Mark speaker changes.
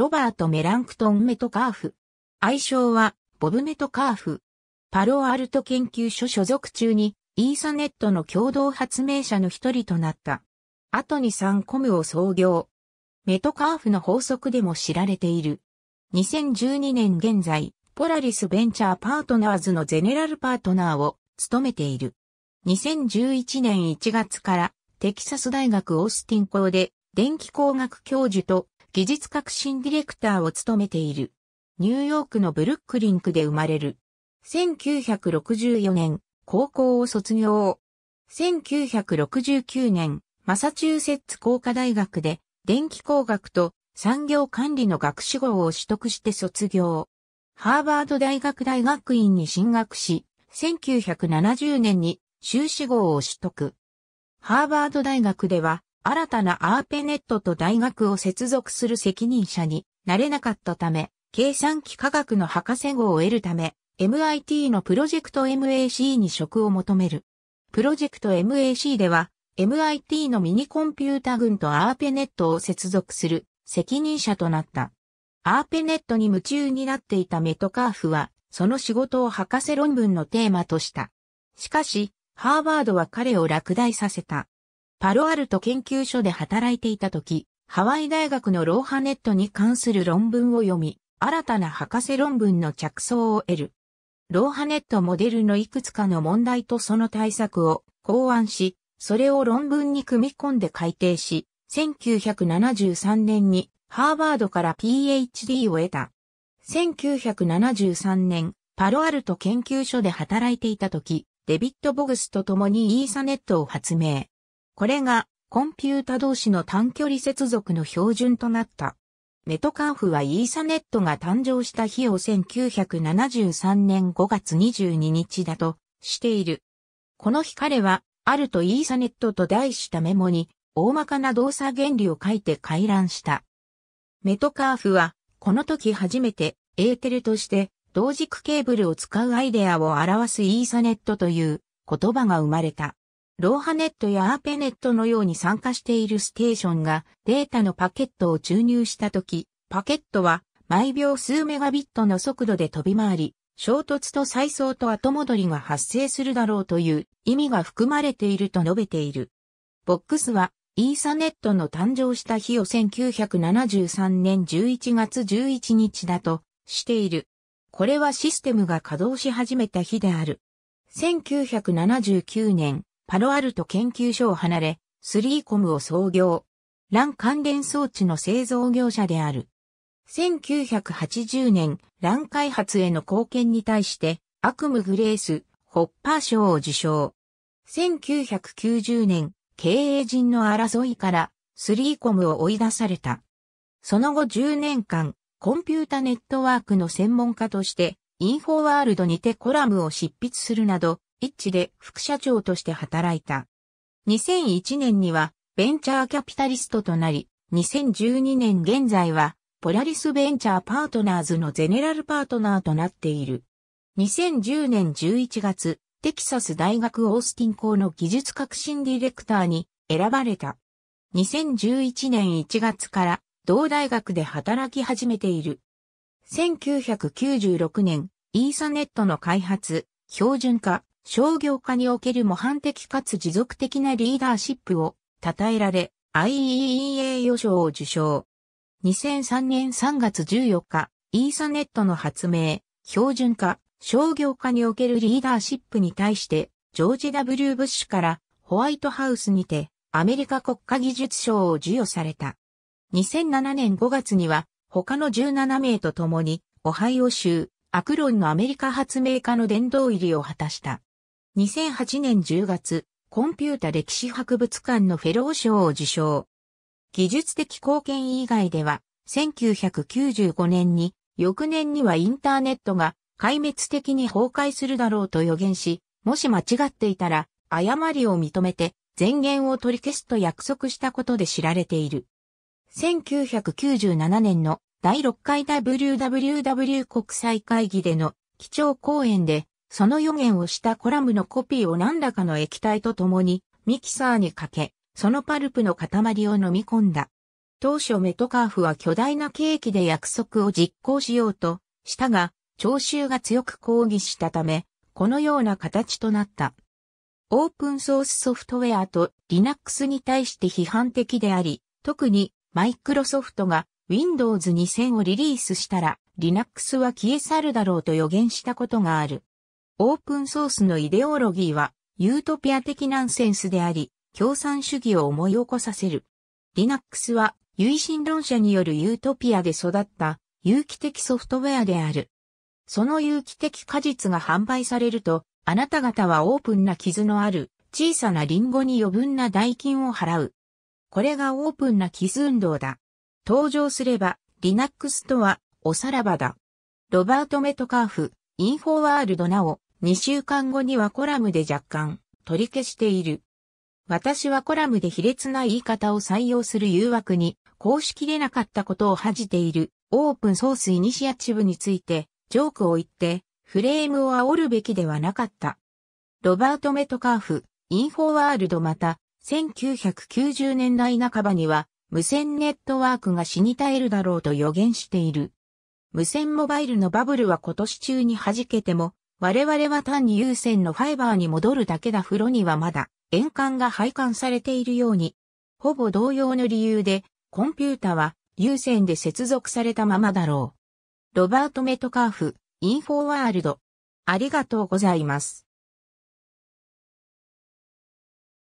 Speaker 1: ロバート・メランクトン・メトカーフ。愛称は、ボブ・メトカーフ。パロアルト研究所所属中に、イーサネットの共同発明者の一人となった。後にサンコムを創業。メトカーフの法則でも知られている。2012年現在、ポラリスベンチャーパートナーズのゼネラルパートナーを務めている。2011年1月からテキサス大学オースティン校で電気工学教授と技術革新ディレクターを務めている。ニューヨークのブルックリンクで生まれる。1964年、高校を卒業。1969年、マサチューセッツ工科大学で電気工学と産業管理の学士号を取得して卒業。ハーバード大学大学院に進学し、1970年に修士号を取得。ハーバード大学では新たなアーペネットと大学を接続する責任者になれなかったため、計算機科学の博士号を得るため、MIT のプロジェクト MAC に職を求める。プロジェクト MAC では、MIT のミニコンピュータ群とアーペネットを接続する責任者となった。アーペネットに夢中になっていたメトカーフは、その仕事を博士論文のテーマとした。しかし、ハーバードは彼を落第させた。パロアルト研究所で働いていた時、ハワイ大学のローハネットに関する論文を読み、新たな博士論文の着想を得る。ローハネットモデルのいくつかの問題とその対策を考案し、それを論文に組み込んで改定し、1973年にハーバードから PhD を得た。1973年、パロアルト研究所で働いていた時、デビッド・ボグスと共にイーサネットを発明。これがコンピュータ同士の短距離接続の標準となった。メトカーフはイーサネットが誕生した日を1973年5月22日だとしている。この日彼は、あるとイーサネットと題したメモに、大まかな動作原理を書いて回覧した。メトカーフは、この時初めて、エーテルとして、同軸ケーブルを使うアイデアを表すイーサネットという言葉が生まれた。ローハネットやアーペネットのように参加しているステーションがデータのパケットを注入したとき、パケットは毎秒数メガビットの速度で飛び回り、衝突と再送と後戻りが発生するだろうという意味が含まれていると述べている。ボックスはイーサネットの誕生した日を1973年11月11日だとしている。これはシステムが稼働し始めた日である。1979年、パロアルト研究所を離れ、スリーコムを創業。ラン関連装置の製造業者である。1980年、ラン開発への貢献に対して、悪夢グレース、ホッパー賞を受賞。1990年、経営陣の争いから、スリーコムを追い出された。その後10年間、コンピュータネットワークの専門家として、インフォワールドにてコラムを執筆するなど、一致で副社長として働いた。2001年にはベンチャーキャピタリストとなり、2012年現在はポラリスベンチャーパートナーズのゼネラルパートナーとなっている。2010年11月、テキサス大学オースティン校の技術革新ディレクターに選ばれた。2011年1月から同大学で働き始めている。1996年、イーサネットの開発、標準化、商業化における模範的かつ持続的なリーダーシップを称えられ、i e e a 予賞を受賞。2003年3月14日、イーサネットの発明、標準化、商業化におけるリーダーシップに対して、ジョージ・ W・ ブッシュからホワイトハウスにてアメリカ国家技術賞を授与された。2007年5月には他の17名と共にオハイオ州アクロンのアメリカ発明家の殿堂入りを果たした。2008年10月、コンピュータ歴史博物館のフェロー賞を受賞。技術的貢献以外では、1995年に、翌年にはインターネットが壊滅的に崩壊するだろうと予言し、もし間違っていたら、誤りを認めて、前言を取り消すと約束したことで知られている。1997年の第6回 WWW 国際会議での基調講演でその予言をしたコラムのコピーを何らかの液体と共にミキサーにかけ、そのパルプの塊を飲み込んだ。当初メトカーフは巨大なケーキで約束を実行しようとしたが、聴衆が強く抗議したため、このような形となった。オープンソースソフトウェアと Linux に対して批判的であり、特にマイクロソフトが Windows 2000をリリースしたら Linux は消え去るだろうと予言したことがある。オープンソースのイデオロギーは、ユートピア的ナンセンスであり、共産主義を思い起こさせる。Linux は、唯心論者によるユートピアで育った有機的ソフトウェアである。その有機的果実が販売されると、あなた方はオープンな傷のある小さなリンゴに余分な代金を払う。これがオープンな傷運動だ。登場すれば、Linux とは、おさらばだ。ロバート・メトカーフ、インフォワールドなお、2週間後にはコラムで若干取り消している。私はコラムで卑劣な言い方を採用する誘惑に、こうしきれなかったことを恥じている、オープンソースイニシアチブについて、ジョークを言って、フレームを煽るべきではなかった。ロバート・メトカーフ、インフォワールドまた、1990年代半ばには、無線ネットワークが死に絶えるだろうと予言している。無線モバイルのバブルは今年中に弾けても、我々は単に有線のファイバーに戻るだけだ風呂にはまだ、円環が配管されているように、ほぼ同様の理由で、コンピュータは有線で接続されたままだろう。ロバート・メトカーフ、インフォワールド。ありがとうございます。